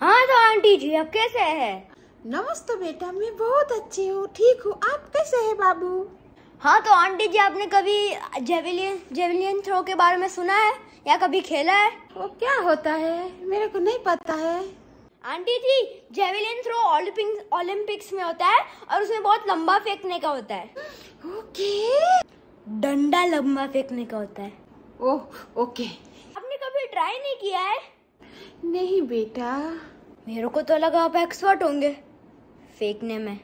हाँ तो आंटी जी आप कैसे हैं नमस्ते बेटा मैं बहुत अच्छी हूँ ठीक हूँ आप कैसे हैं बाबू हाँ तो आंटी जी आपने कभी जेवलियन जेवलिन थ्रो के बारे में सुना है या कभी खेला है वो क्या होता है मेरे को नहीं पता है aunty ji javelin throw Olympic Olympics में होता है और उसमें बहुत लंबा फेंकने का होता है ओके डंडा लंबा फेंकने का होता है ओह ओके आपने कभी ट्राई नहीं किया है नहीं बेटा मेरे को तो लगा आप एक्सपर्ट होंगे फेंकने में